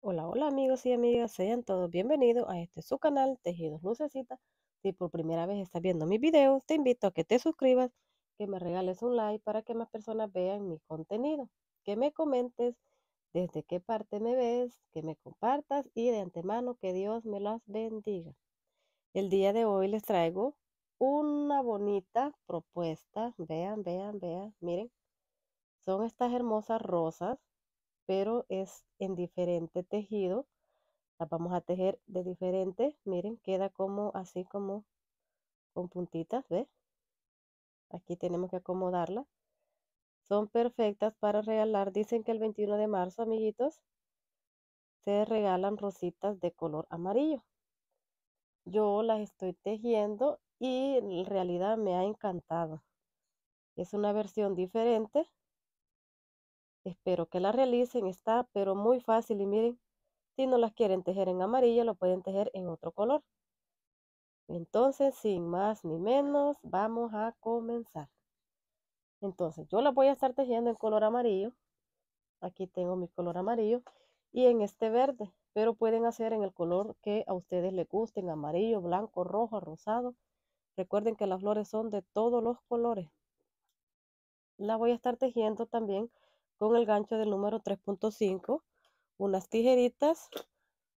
Hola, hola amigos y amigas, sean todos bienvenidos a este su canal Tejidos Lucecita. Si por primera vez estás viendo mis videos, te invito a que te suscribas, que me regales un like para que más personas vean mi contenido, que me comentes desde qué parte me ves, que me compartas y de antemano que Dios me las bendiga. El día de hoy les traigo una bonita propuesta, vean, vean, vean, miren, son estas hermosas rosas pero es en diferente tejido. Las vamos a tejer de diferente. Miren, queda como así como con puntitas, ¿ves? Aquí tenemos que acomodarla. Son perfectas para regalar. Dicen que el 21 de marzo, amiguitos, se regalan rositas de color amarillo. Yo las estoy tejiendo y en realidad me ha encantado. Es una versión diferente Espero que la realicen, está pero muy fácil y miren, si no las quieren tejer en amarilla lo pueden tejer en otro color. Entonces, sin más ni menos, vamos a comenzar. Entonces, yo la voy a estar tejiendo en color amarillo. Aquí tengo mi color amarillo y en este verde, pero pueden hacer en el color que a ustedes les gusten, amarillo, blanco, rojo, rosado. Recuerden que las flores son de todos los colores. La voy a estar tejiendo también con el gancho del número 3.5, unas tijeritas,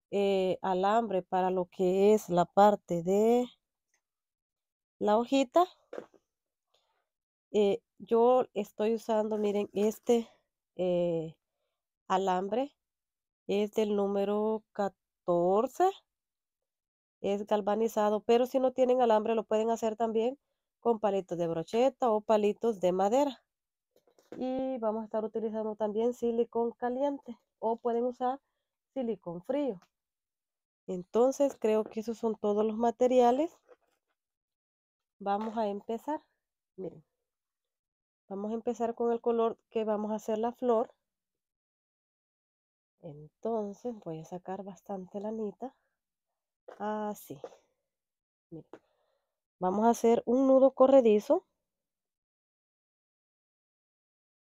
eh, alambre para lo que es la parte de la hojita. Eh, yo estoy usando, miren, este eh, alambre es del número 14. Es galvanizado, pero si no tienen alambre lo pueden hacer también con palitos de brocheta o palitos de madera y vamos a estar utilizando también silicón caliente o pueden usar silicón frío. Entonces creo que esos son todos los materiales. Vamos a empezar. Miren, vamos a empezar con el color que vamos a hacer la flor. Entonces voy a sacar bastante lanita. Así. Vamos a hacer un nudo corredizo.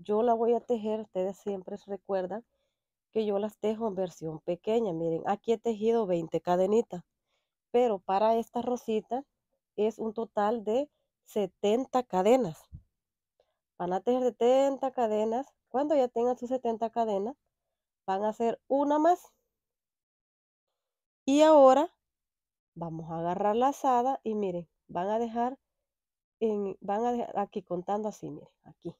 Yo la voy a tejer, ustedes siempre recuerdan que yo las tejo en versión pequeña. Miren, aquí he tejido 20 cadenitas, pero para esta rosita es un total de 70 cadenas. Van a tejer 70 cadenas. Cuando ya tengan sus 70 cadenas, van a hacer una más. Y ahora vamos a agarrar la asada y miren, van a dejar, en, van a dejar aquí contando así, miren, aquí.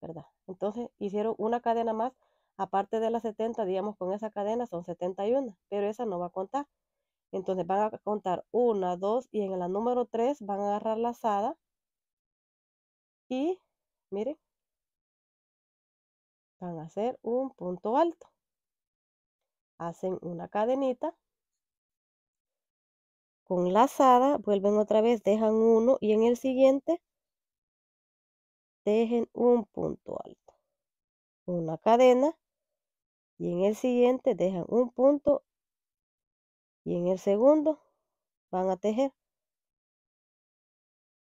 ¿verdad? Entonces hicieron una cadena más, aparte de las 70, digamos con esa cadena son 71, pero esa no va a contar. Entonces van a contar una dos y en la número 3 van a agarrar la lazada y miren, van a hacer un punto alto. Hacen una cadenita. Con lazada vuelven otra vez, dejan uno y en el siguiente tejen un punto alto, una cadena, y en el siguiente dejan un punto y en el segundo van a tejer.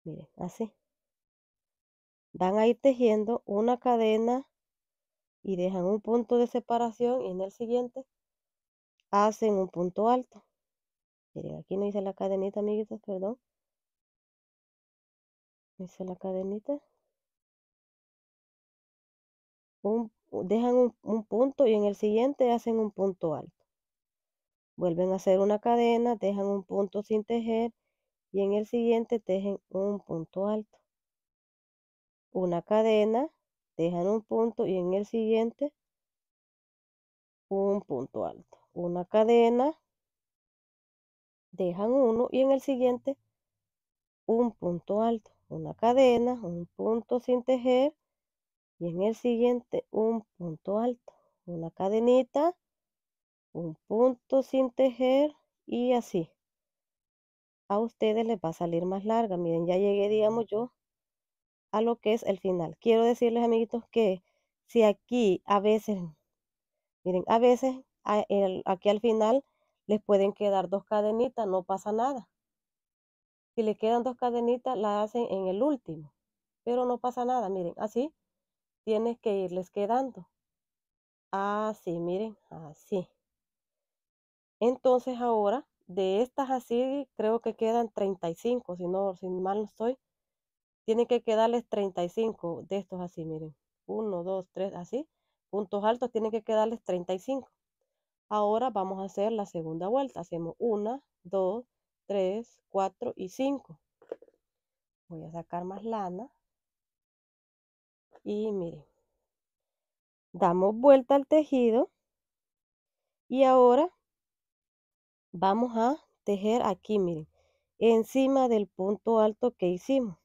Miren, así. Van a ir tejiendo una cadena y dejan un punto de separación y en el siguiente hacen un punto alto. Miren, aquí no hice la cadenita, amiguitos, perdón. No hice la cadenita dejan un punto y en el siguiente hacen un punto alto. Vuelven a hacer una cadena, dejan un punto sin tejer y en el siguiente tejen un punto alto. Una cadena, dejan un punto y en el siguiente un punto alto. Una cadena, dejan uno y en el siguiente un punto alto. Una cadena, un punto sin tejer y en el siguiente un punto alto, una cadenita, un punto sin tejer y así. A ustedes les va a salir más larga. Miren, ya llegué, digamos yo, a lo que es el final. Quiero decirles, amiguitos, que si aquí a veces, miren, a veces aquí al final les pueden quedar dos cadenitas, no pasa nada. Si le quedan dos cadenitas, la hacen en el último, pero no pasa nada, miren, así tienes que irles quedando. Así, ah, miren, así. Ah, Entonces ahora, de estas así, creo que quedan 35, si no, si mal no estoy. Tienen que quedarles 35 de estos así, miren. 1, 2, 3, así. Puntos altos tienen que quedarles 35. Ahora vamos a hacer la segunda vuelta. Hacemos 1, 2, 3, 4 y 5. Voy a sacar más lana y miren damos vuelta al tejido y ahora vamos a tejer aquí miren encima del punto alto que hicimos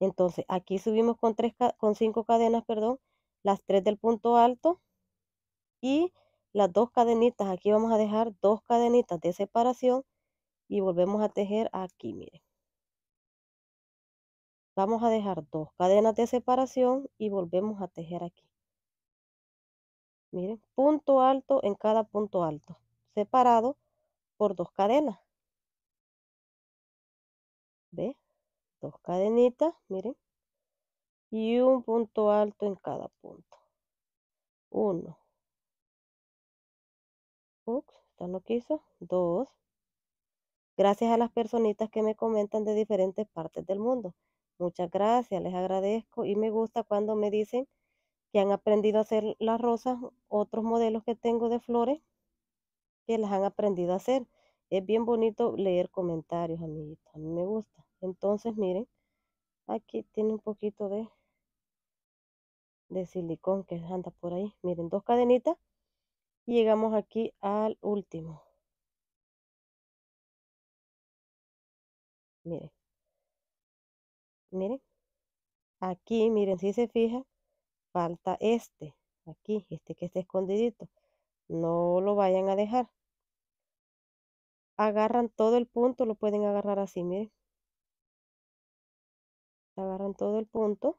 entonces aquí subimos con tres con cinco cadenas perdón las tres del punto alto y las dos cadenitas aquí vamos a dejar dos cadenitas de separación y volvemos a tejer aquí miren vamos a dejar dos cadenas de separación y volvemos a tejer aquí miren punto alto en cada punto alto separado por dos cadenas ve dos cadenitas miren y un punto alto en cada punto uno ups esta no quiso dos gracias a las personitas que me comentan de diferentes partes del mundo Muchas gracias, les agradezco y me gusta cuando me dicen que han aprendido a hacer las rosas, otros modelos que tengo de flores, que las han aprendido a hacer. Es bien bonito leer comentarios, amiguitos. A mí me gusta. Entonces, miren, aquí tiene un poquito de, de silicón que anda por ahí. Miren, dos cadenitas. Y llegamos aquí al último. Miren. Miren, aquí, miren, si se fijan, falta este, aquí, este que está escondidito. No lo vayan a dejar. Agarran todo el punto, lo pueden agarrar así, miren. Agarran todo el punto.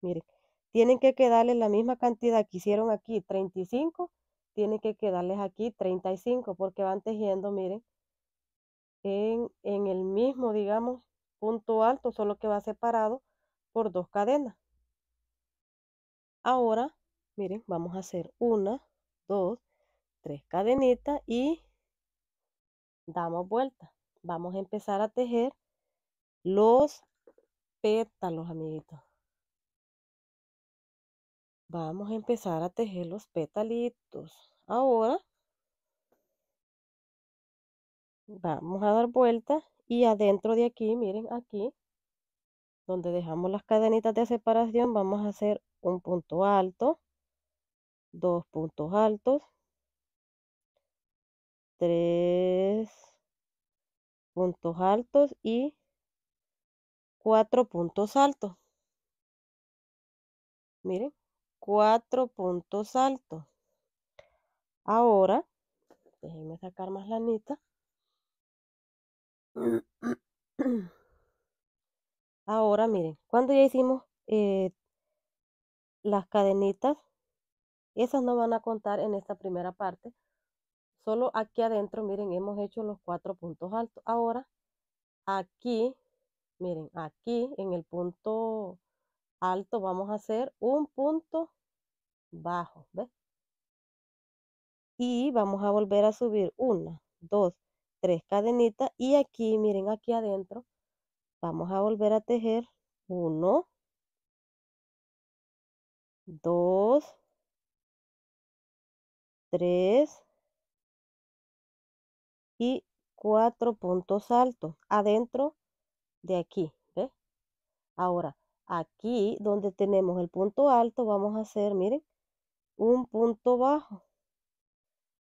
Miren, tienen que quedarle la misma cantidad que hicieron aquí, 35. Tienen que quedarles aquí 35 porque van tejiendo, miren, en, en el mismo, digamos, punto alto, solo que va separado por dos cadenas. Ahora, miren, vamos a hacer una, dos, tres cadenitas y damos vuelta. Vamos a empezar a tejer los pétalos, amiguitos. Vamos a empezar a tejer los petalitos. Ahora vamos a dar vuelta y adentro de aquí, miren aquí, donde dejamos las cadenitas de separación, vamos a hacer un punto alto, dos puntos altos, tres puntos altos y cuatro puntos altos. Miren, cuatro puntos altos. Ahora, déjenme sacar más lanita. Ahora miren, cuando ya hicimos eh, las cadenitas, esas no van a contar en esta primera parte. Solo aquí adentro, miren, hemos hecho los cuatro puntos altos. Ahora, aquí, miren, aquí en el punto alto vamos a hacer un punto bajo, ¿ves? Y vamos a volver a subir una, dos, tres cadenitas y aquí miren aquí adentro vamos a volver a tejer uno, dos, tres y cuatro puntos altos adentro de aquí ¿ve? ahora aquí donde tenemos el punto alto vamos a hacer miren un punto bajo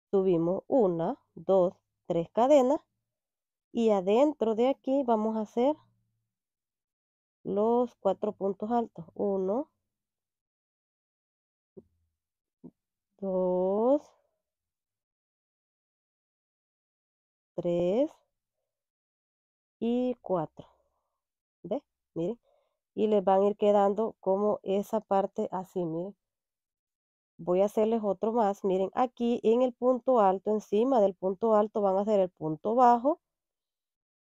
subimos una, dos tres cadenas y adentro de aquí vamos a hacer los cuatro puntos altos. Uno, dos, tres y cuatro. Miren. Y les van a ir quedando como esa parte así, miren voy a hacerles otro más. Miren, aquí en el punto alto, encima del punto alto van a hacer el punto bajo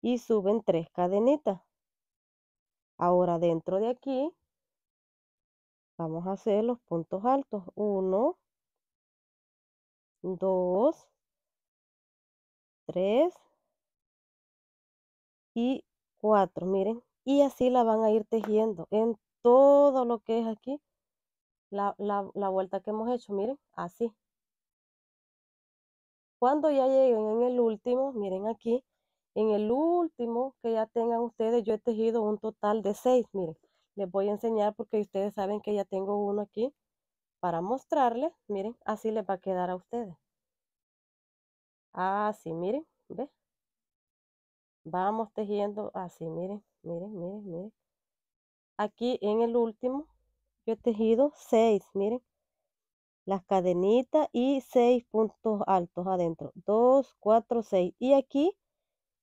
y suben tres cadenitas. Ahora dentro de aquí vamos a hacer los puntos altos. Uno, dos, tres y cuatro. Miren, y así la van a ir tejiendo en todo lo que es aquí la, vuelta que hemos hecho, miren, así. Cuando ya lleguen en el último, miren aquí, en el último que ya tengan ustedes, yo he tejido un total de seis, miren. Les voy a enseñar porque ustedes saben que ya tengo uno aquí para mostrarles. Miren, así les va a quedar a ustedes. Así, miren, ¿ve? Vamos tejiendo así, miren, miren, miren, miren. Aquí en el último yo he tejido 6, miren, las cadenitas y seis puntos altos adentro, 2, 4, 6, y aquí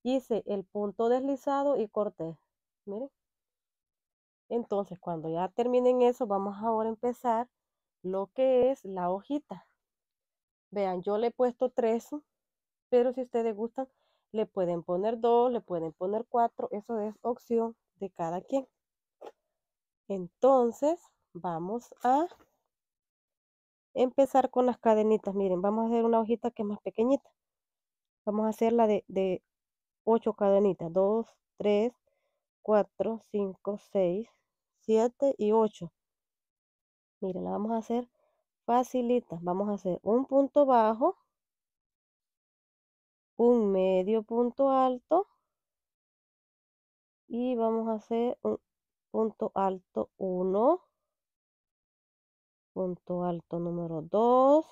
hice el punto deslizado y corté, miren. Entonces, cuando ya terminen eso, vamos ahora a empezar lo que es la hojita. Vean, yo le he puesto tres pero si ustedes gustan, le pueden poner 2, le pueden poner 4, eso es opción de cada quien. Entonces, vamos a empezar con las cadenitas. Miren, vamos a hacer una hojita que es más pequeñita. Vamos a hacerla de, de 8 cadenitas. 2, 3, 4, 5, 6, 7 y 8. Miren, la vamos a hacer facilita. Vamos a hacer un punto bajo, un medio punto alto y vamos a hacer un punto alto 1, punto alto número 2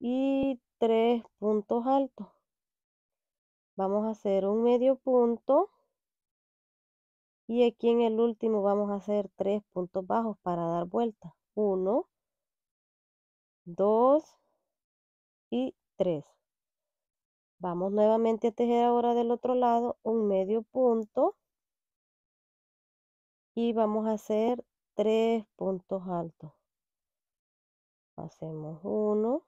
y tres puntos altos. Vamos a hacer un medio punto y aquí en el último vamos a hacer tres puntos bajos para dar vuelta. 1, 2 y 3. Vamos nuevamente a tejer ahora del otro lado un medio punto y vamos a hacer tres puntos altos. Hacemos uno,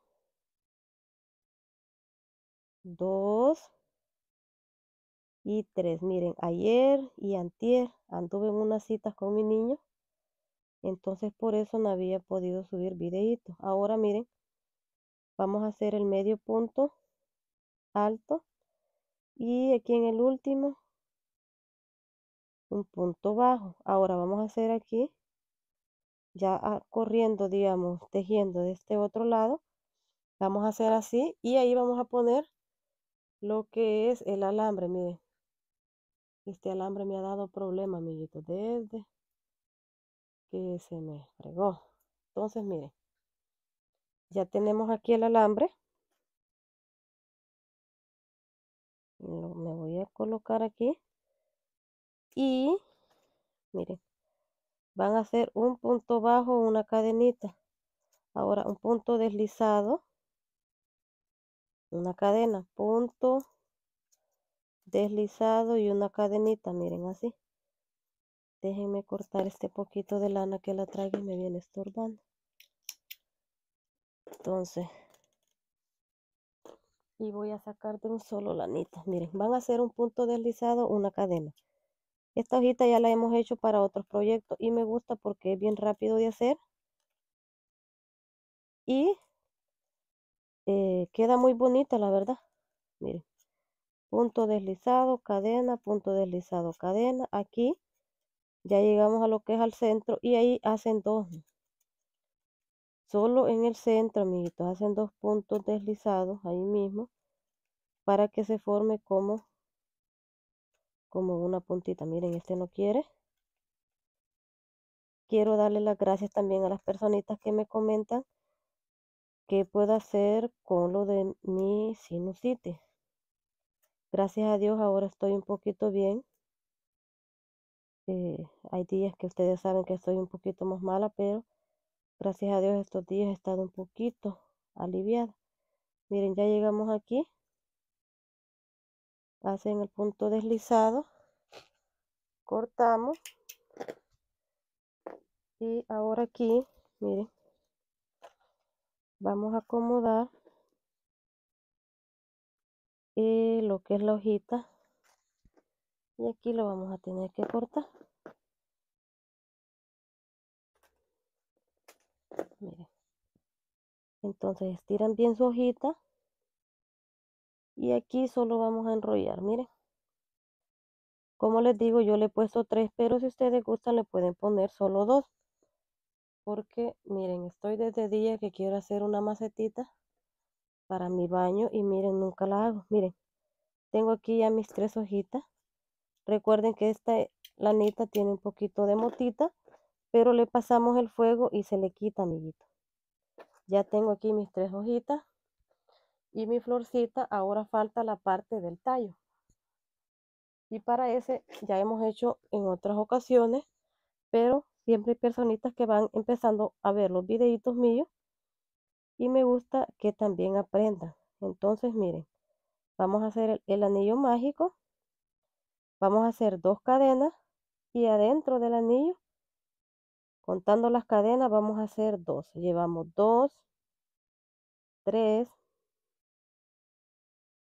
dos y tres. Miren, ayer y antier anduve en unas citas con mi niño. Entonces por eso no había podido subir videitos. Ahora miren, vamos a hacer el medio punto alto. Y aquí en el último, un punto bajo. Ahora vamos a hacer aquí ya ah, corriendo, digamos, tejiendo de este otro lado, vamos a hacer así y ahí vamos a poner lo que es el alambre, miren. Este alambre me ha dado problema, amiguito desde que se me fregó. Entonces, miren, ya tenemos aquí el alambre. me voy a colocar aquí. Y, miren, van a hacer un punto bajo una cadenita ahora un punto deslizado una cadena punto deslizado y una cadenita miren así déjenme cortar este poquito de lana que la traigo y me viene estorbando entonces y voy a sacar de un solo lanita miren van a hacer un punto deslizado una cadena esta hojita ya la hemos hecho para otros proyectos y me gusta porque es bien rápido de hacer. Y eh, queda muy bonita, la verdad. Miren, punto deslizado, cadena, punto deslizado, cadena. Aquí ya llegamos a lo que es al centro y ahí hacen dos. Solo en el centro, amiguitos, hacen dos puntos deslizados ahí mismo para que se forme como como una puntita. Miren, este no quiere. Quiero darle las gracias también a las personitas que me comentan qué puedo hacer con lo de mi sinusitis. Gracias a Dios ahora estoy un poquito bien. Eh, hay días que ustedes saben que estoy un poquito más mala, pero gracias a Dios estos días he estado un poquito aliviada. Miren, ya llegamos aquí hacen el punto deslizado cortamos y ahora aquí miren vamos a acomodar eh, lo que es la hojita y aquí lo vamos a tener que cortar miren entonces estiran bien su hojita y aquí solo vamos a enrollar miren como les digo yo le he puesto tres pero si ustedes gustan le pueden poner solo dos porque miren estoy desde día que quiero hacer una macetita para mi baño y miren nunca la hago miren tengo aquí ya mis tres hojitas recuerden que esta lanita tiene un poquito de motita pero le pasamos el fuego y se le quita amiguito ya tengo aquí mis tres hojitas y mi florcita ahora falta la parte del tallo y para ese ya hemos hecho en otras ocasiones pero siempre hay personitas que van empezando a ver los videitos míos y me gusta que también aprendan entonces miren vamos a hacer el, anillo mágico vamos a hacer dos cadenas y adentro del anillo contando las cadenas vamos a hacer dos llevamos dos tres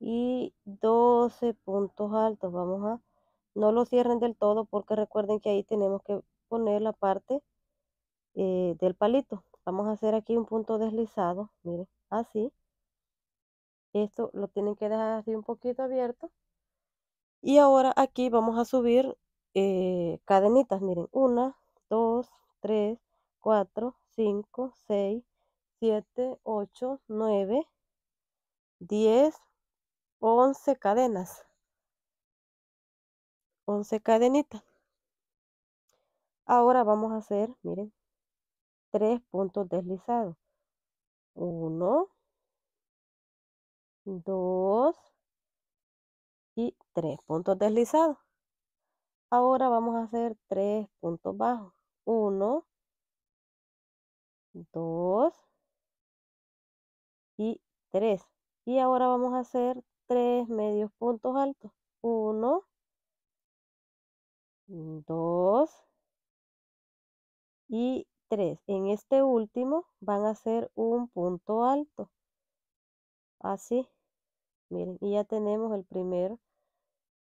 y 12 puntos altos. Vamos a, no lo cierren del todo porque recuerden que ahí tenemos que poner la parte eh, del palito. Vamos a hacer aquí un punto deslizado, miren, así. Esto lo tienen que dejar así un poquito abierto. Y ahora aquí vamos a subir eh, cadenitas, miren, 1, 2, 3, 4, 5, 6, 7, 8, 9, 10, 11 cadenas. 11 cadenitas. Ahora vamos a hacer, miren, tres puntos deslizados. 1, 2 y 3 puntos deslizados. Ahora vamos a hacer tres puntos bajos. 1, 2 y 3. Y ahora vamos a hacer tres medios puntos altos. Uno, dos y tres. En este último van a hacer un punto alto. Así. Miren, y ya tenemos el primero,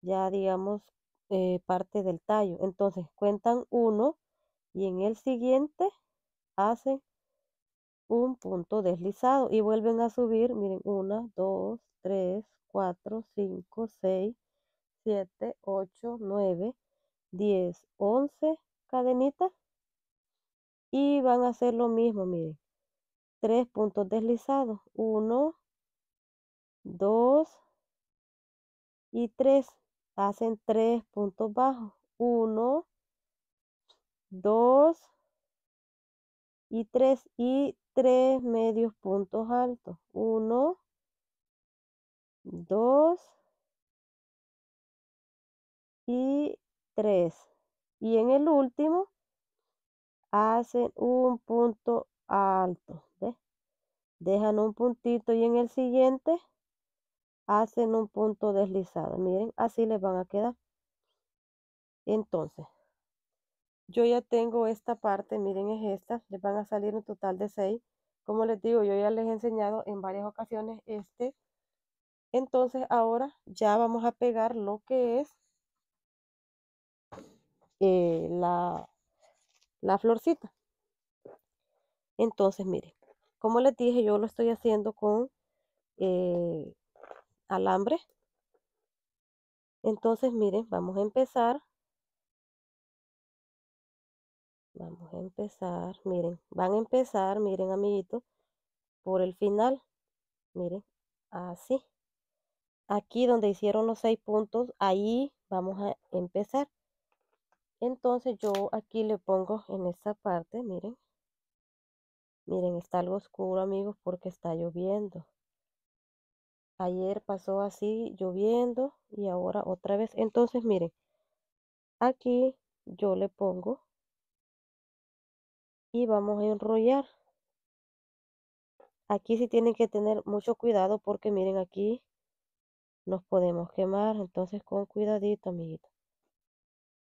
ya digamos, eh, parte del tallo. Entonces cuentan uno y en el siguiente hacen un punto deslizado y vuelven a subir, miren, una, dos, tres, 4, 5, 6, 7, 8, 9, 10, 11 cadenitas. Y van a hacer lo mismo, miren. Tres puntos deslizados. 1, 2 y 3. Hacen tres puntos bajos. 1, 2 y 3. Y tres medios puntos altos. 1, 2 y 3. Y en el último hacen un punto alto. Dejan un puntito y en el siguiente hacen un punto deslizado. Miren, así les van a quedar. Entonces, yo ya tengo esta parte, miren es esta, les van a salir un total de seis, Como les digo, yo ya les he enseñado en varias ocasiones este entonces ahora ya vamos a pegar lo que es eh, la, la florcita. Entonces, miren, como les dije, yo lo estoy haciendo con eh, alambre. Entonces, miren, vamos a empezar. Vamos a empezar, miren, van a empezar, miren amiguitos, por el final, miren, así aquí donde hicieron los seis puntos, ahí vamos a empezar. Entonces yo aquí le pongo en esta parte, miren. Miren, está algo oscuro, amigos, porque está lloviendo. Ayer pasó así, lloviendo, y ahora otra vez. Entonces, miren, aquí yo le pongo y vamos a enrollar. Aquí sí tienen que tener mucho cuidado porque miren aquí nos podemos quemar. Entonces con cuidadito, amiguito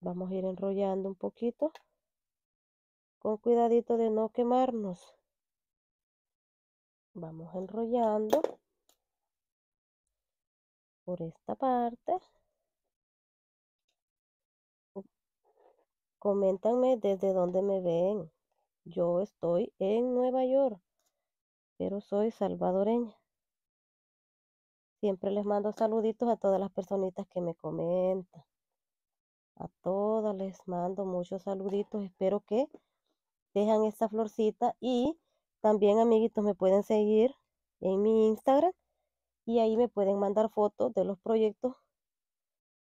Vamos a ir enrollando un poquito. Con cuidadito de no quemarnos. Vamos enrollando por esta parte. Coméntanme desde dónde me ven. Yo estoy en Nueva York, pero soy salvadoreña. Siempre les mando saluditos a todas las personitas que me comentan. A todas les mando muchos saluditos. Espero que dejan esta florcita y también amiguitos me pueden seguir en mi Instagram y ahí me pueden mandar fotos de los proyectos.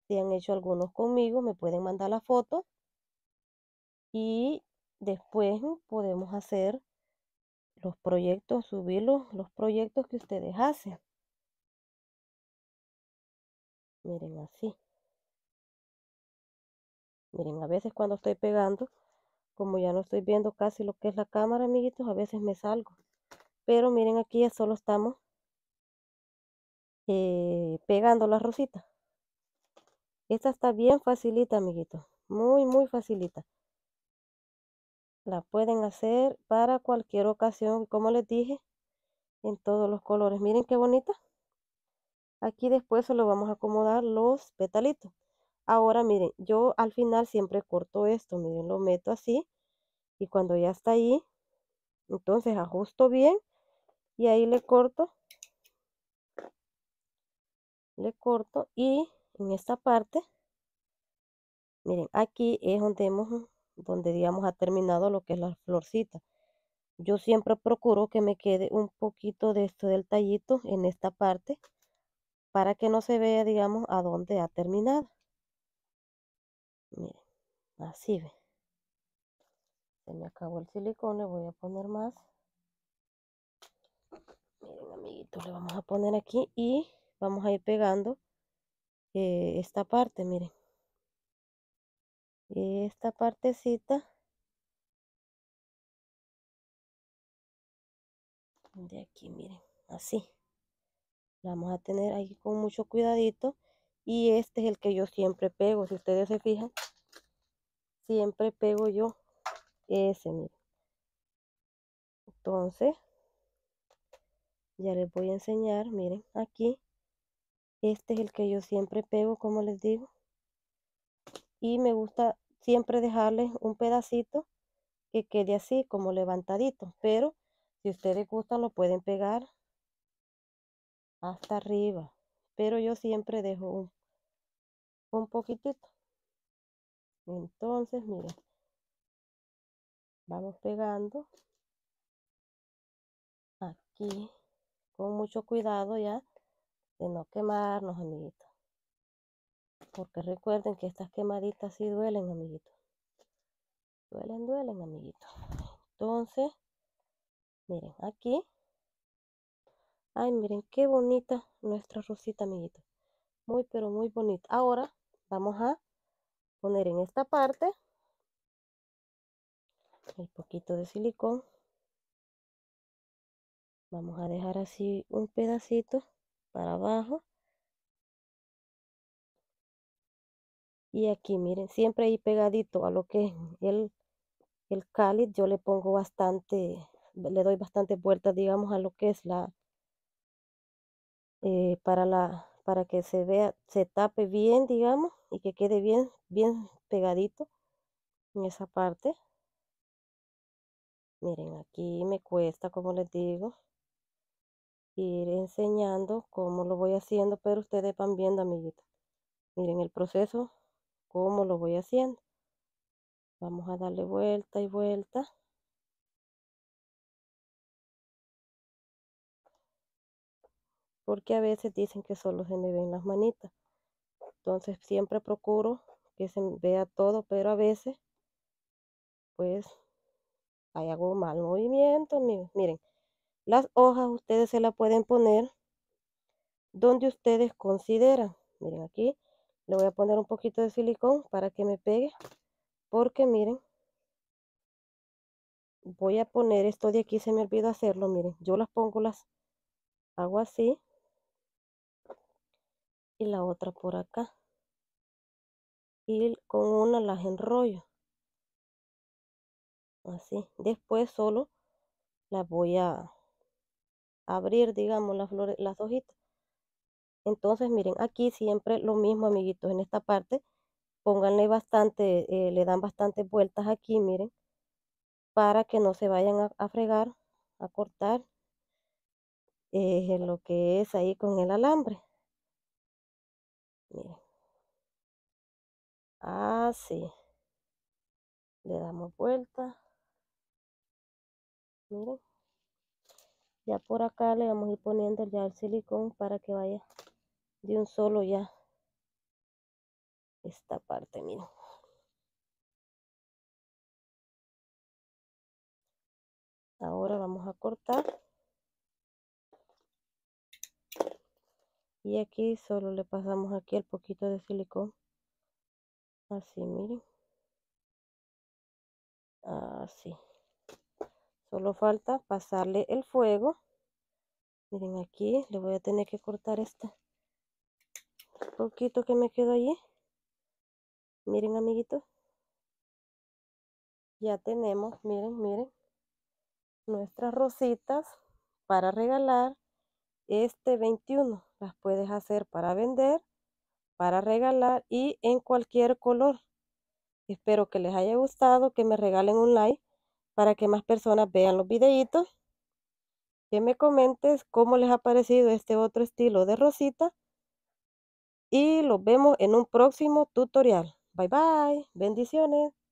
Si han hecho algunos conmigo, me pueden mandar la foto y después podemos hacer los proyectos, subir los proyectos que ustedes hacen miren así miren a veces cuando estoy pegando como ya no estoy viendo casi lo que es la cámara amiguitos a veces me salgo pero miren aquí ya solo estamos eh, pegando la rosita esta está bien facilita amiguitos muy muy facilita la pueden hacer para cualquier ocasión como les dije en todos los colores miren qué bonita Aquí después solo vamos a acomodar los petalitos. Ahora miren, yo al final siempre corto esto, miren, lo meto así y cuando ya está ahí, entonces ajusto bien y ahí le corto, le corto y en esta parte, miren, aquí es donde hemos, donde digamos ha terminado lo que es la florcita. Yo siempre procuro que me quede un poquito de esto del tallito en esta parte para que no se vea, digamos, a dónde ha terminado. Miren, así ve. Se me acabó el silicón, le voy a poner más. Miren, amiguitos, le vamos a poner aquí y vamos a ir pegando eh, esta parte, miren. Esta partecita. De aquí, miren, así vamos a tener ahí con mucho cuidadito y este es el que yo siempre pego si ustedes se fijan siempre pego yo ese miren entonces ya les voy a enseñar miren aquí este es el que yo siempre pego como les digo y me gusta siempre dejarles un pedacito que quede así como levantadito pero si ustedes gustan lo pueden pegar hasta arriba, pero yo siempre dejo un, poquitito. Entonces, miren, vamos pegando aquí con mucho cuidado ya de no quemarnos, amiguitos. Porque recuerden que estas quemaditas sí duelen, amiguitos. Duelen, duelen, amiguitos. Entonces, miren, aquí Ay, miren qué bonita nuestra rosita, amiguita. Muy, pero muy bonita. Ahora vamos a poner en esta parte el poquito de silicón. Vamos a dejar así un pedacito para abajo. Y aquí, miren, siempre ahí pegadito a lo que es el, cáliz, yo le pongo bastante, le doy bastante vuelta, digamos, a lo que es la, eh, para, la, para que se vea, se tape bien, digamos, y que quede bien, bien pegadito en esa parte. Miren, aquí me cuesta, como les digo, ir enseñando cómo lo voy haciendo, pero ustedes van viendo, amiguitos. Miren el proceso, cómo lo voy haciendo. Vamos a darle vuelta y vuelta. porque a veces dicen que solo se me ven las manitas. Entonces siempre procuro que se vea todo, pero a veces, pues, hay algo mal movimiento, Miren, las hojas ustedes se las pueden poner donde ustedes consideran. Miren, aquí le voy a poner un poquito de silicón para que me pegue, porque miren, voy a poner esto de aquí, se me olvidó hacerlo, miren, yo las pongo las, hago así, y la otra por acá y con una las enrollo así después solo las voy a abrir digamos las flores las hojitas entonces miren aquí siempre lo mismo amiguitos en esta parte pónganle bastante eh, le dan bastantes vueltas aquí miren para que no se vayan a, fregar a cortar eh, lo que es ahí con el alambre Miren. Así. Ah, le damos vuelta. Ya por acá le vamos a ir poniendo ya el silicón para que vaya de un solo ya esta parte, miren. Ahora vamos a cortar. y aquí solo le pasamos aquí el poquito de silicón así miren así solo falta pasarle el fuego miren aquí le voy a tener que cortar este poquito que me quedó allí miren amiguitos ya tenemos miren miren nuestras rositas para regalar este 21 las puedes hacer para vender, para regalar y en cualquier color. Espero que les haya gustado, que me regalen un like para que más personas vean los videitos. Que me comentes cómo les ha parecido este otro estilo de rosita. Y los vemos en un próximo tutorial. Bye bye. Bendiciones.